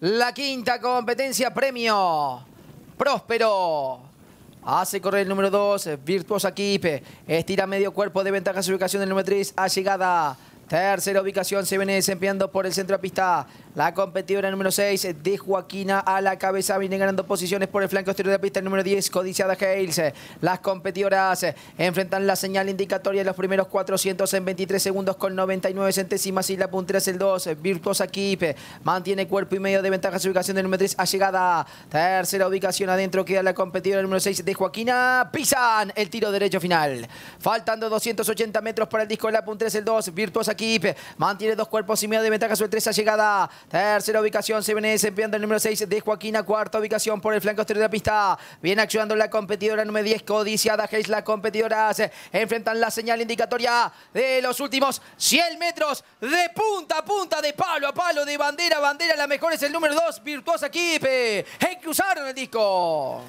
la quinta competencia premio. Próspero. Hace correr el número 2, Virtuosa equipe. Estira medio cuerpo de ventaja su ubicación del número 3 a llegada Tercera ubicación se viene desempeñando por el centro de pista. La competidora número 6 de Joaquina a la cabeza viene ganando posiciones por el flanco exterior de la pista. El número 10, codiciada Hales. Las competidoras enfrentan la señal indicatoria de los primeros 400 en 23 segundos con 99 centésimas y la puntera es el 2. Virtuosa Kipe mantiene cuerpo y medio de ventaja su ubicación del número 3 a llegada. Tercera ubicación adentro queda la competidora número 6 de Joaquina. Pisan el tiro derecho final. Faltando 280 metros para el disco de la puntera es el 2. Virtuosa Mantiene dos cuerpos y medio de ventaja sobre a llegada. Tercera ubicación se viene desempeñando el número 6 de Joaquina. Cuarta ubicación por el flanco exterior de la pista. Viene actuando la competidora número 10, codiciada Hayes. La competidora enfrentan la señal indicatoria de los últimos 100 metros de punta a punta, de palo a palo, de bandera a bandera. La mejor es el número 2, Virtuosa equipe. He cruzaron el disco.